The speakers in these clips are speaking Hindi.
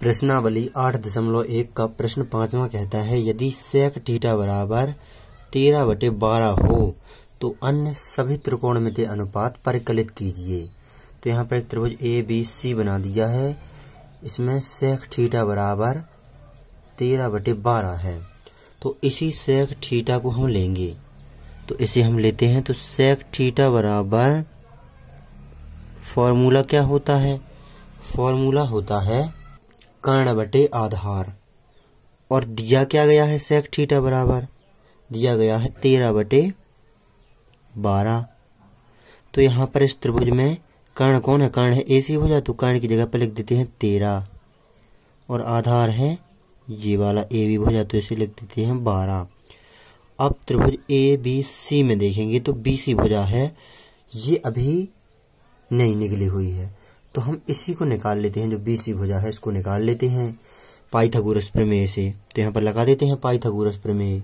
प्रश्नावली आठ दशमलव एक का प्रश्न पांचवा कहता है यदि सेक थीटा बराबर तेरह बटे बारह हो तो अन्य सभी त्रिकोणमिति अनुपात परिकलित कीजिए तो यहाँ पर एक त्रिभुज ए बी सी बना दिया है इसमें सेक थीटा बराबर तेरह बटे बारह है तो इसी सेक थीटा को हम लेंगे तो इसे हम लेते हैं तो सेक थीटा बराबर फॉर्मूला क्या होता है फॉर्मूला होता है कर्ण बटे आधार और दिया क्या गया है सेक थीटा बराबर दिया गया है तेरह बटे बारह तो यहाँ पर इस त्रिभुज में कर्ण कौन है कर्ण है ए सी हो जाए तो कर्ण की जगह पर लिख देते हैं तेरह और आधार है ये वाला ए बी हो जाए तो इसे लिख देते हैं बारह अब त्रिभुज ए बी सी में देखेंगे तो बी सी भुजा है ये अभी नहीं निकली हुई है तो हम इसी को निकाल लेते हैं जो बी सी भुजा है इसको निकाल लेते हैं पाइथागोरस प्रमेय से तो यहाँ पर लगा देते हैं पाइथागोरस प्रमेय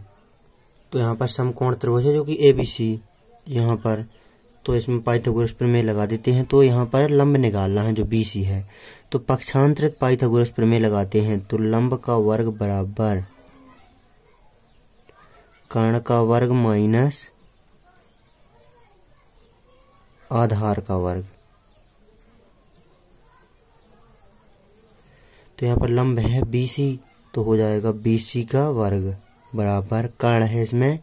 तो यहाँ पर समकोण त्रिभुज है जो कि ए बी सी यहाँ पर तो इसमें पाइथागोरस प्रमेय लगा देते हैं तो यहाँ पर लंब निकालना है जो बी सी है तो पक्षांतरित पाइथागोरस प्रमेय लगाते हैं तो लंब का वर्ग बराबर कर्ण का वर्ग माइनस आधार का वर्ग तो यहाँ पर लंब है बी तो हो जाएगा बी का वर्ग बराबर कर्ण है इसमें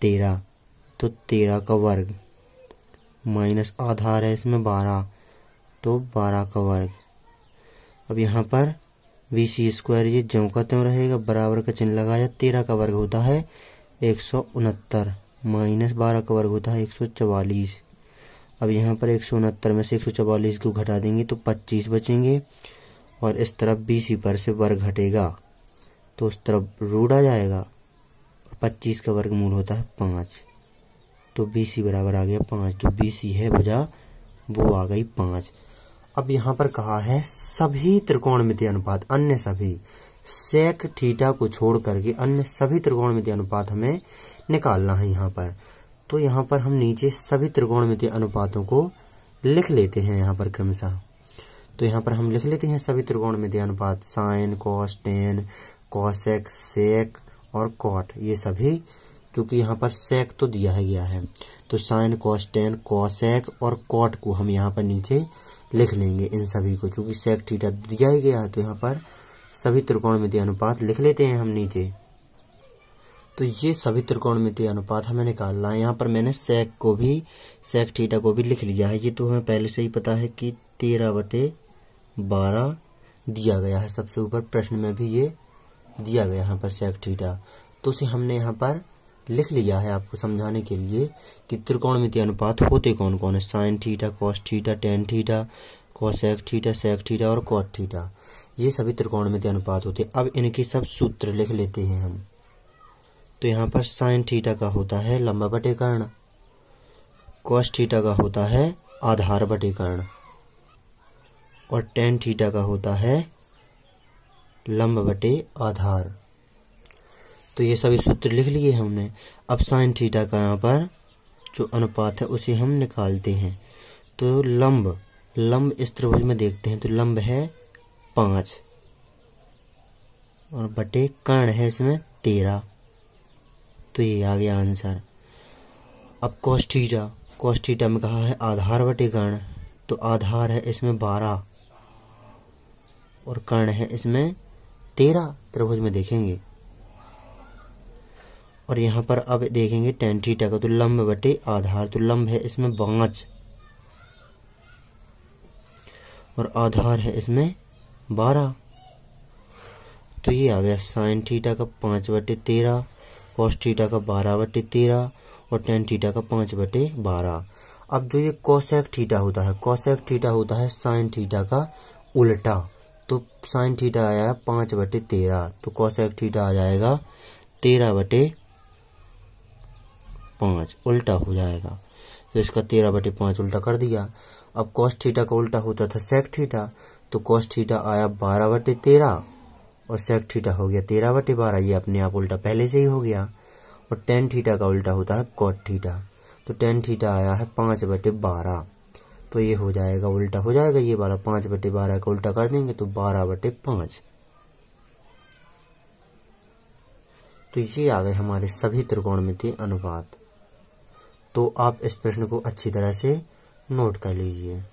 तेरह तो तेरह का वर्ग माइनस आधार है इसमें बारह तो बारह का वर्ग अब यहाँ पर बी सी स्क्वायर ये ज्यों का त्यों रहेगा बराबर का चिन्ह लगाया तेरह का वर्ग होता है एक सौ उनहत्तर माइनस बारह का वर्ग होता है एक सौ चवालीस अब यहाँ पर एक सौ उनहत्तर में से एक सौ चवालीस को घटा देंगे तो पच्चीस बचेंगे और इस तरफ बीस ही पर से वर्ग हटेगा तो उस तरफ रूट आ जाएगा और पच्चीस का वर्गमूल होता है पाँच तो बीस ही बराबर आ गया पाँच जो बीस ही है वजह वो आ गई पाँच अब यहाँ पर कहा है सभी त्रिकोणमितीय अनुपात अन्य सभी सेक थीटा को छोड़ करके अन्य सभी त्रिकोणमितीय अनुपात हमें निकालना है यहाँ पर तो यहाँ पर हम नीचे सभी त्रिकोणमितीय अनुपातों को लिख लेते हैं यहाँ पर क्रमशः तो यहाँ पर हम लिख लेते हैं सभी त्रिकोण में अनुपात sine cos tan cosec sec और कॉट ये सभी क्योंकि यहाँ पर सेक तो दिया है गया है तो साइन कॉस टेन कॉसेक और कॉट को हम यहाँ पर नीचे लिख लेंगे इन सभी को क्योंकि सेक थीटा दिया ही गया है तो यहाँ पर सभी त्रिकोण में अनुपात लिख लेते हैं हम नीचे तो ये सभी त्रिकोणमितीय अनुपात हमें निकालना है यहाँ पर मैंने सेक को भी सेक थीटा को भी लिख लिया है ये तो हमें पहले से ही पता है कि तेरह बटे बारह दिया गया है सबसे ऊपर प्रश्न में भी ये दिया गया यहाँ पर सेक थीटा तो उसे हमने यहाँ पर लिख लिया है आपको समझाने के लिए कि त्रिकोणमिति अनुपात होते कौन कौन है sine theta cos theta tan theta cosec theta sec theta और कॉट थीटा ये सभी त्रिकोणमिति अनुपात होते अब इनके सब सूत्र लिख लेते हैं हम तो यहाँ पर साइन थीटा का होता है लंबा बटे कर्ण कॉस थीटा का होता है आधार बटे कर्ण और टेन थीटा का होता है लंब बटे आधार तो ये सभी सूत्र लिख लिए हमने अब साइन थीटा का यहाँ पर जो अनुपात है उसे हम निकालते हैं तो लंब लंब इस त्रिभुज में देखते हैं तो लंब है पाँच और बटे कर्ण है इसमें तेरह तो ये आ गया आंसर अब कॉस्टीटा कॉस्टीटा में कहा है आधार बटे कर्ण तो आधार है इसमें बारह और कर्ण है इसमें तेरह त्रिभुज में देखेंगे और यहाँ पर अब देखेंगे टेन थीटा का तो लंब बटे आधार तो लंब है इसमें पांच और आधार है इसमें बारह तो ये आ गया साइन थीटा का पांच बटे तेरह कॉस थीटा का बारह बटे तेरह और टेन थीटा का पांच बटे बारह अब जो ये कोसेक थीटा होता है कोसेक थीटा होता है साइन थीटा का उल्टा तो साइन थीटा आया है पाँच बटे तेरह तो कॉशेक थीटा आ जाएगा तेरह बटे पाँच उल्टा हो जाएगा तो इसका तेरह बटे पाँच उल्टा कर दिया अब कॉस थीटा का उल्टा होता था सेक थीटा तो कॉस थीटा आया बारह बटे तेरह और सेक थीटा हो गया तेरह बटे बारह ये अपने आप उल्टा पहले से ही हो गया और टेन थीटा का उल्टा होता है कॉट थीटा तो टेन थीटा आया है पाँच बटे बारह तो ये हो जाएगा उल्टा हो जाएगा ये वाला पांच बटे बारह का उल्टा कर देंगे तो बारह बटे पांच तो ये आ गए हमारे सभी में अनुपात तो आप इस प्रश्न को अच्छी तरह से नोट कर लीजिए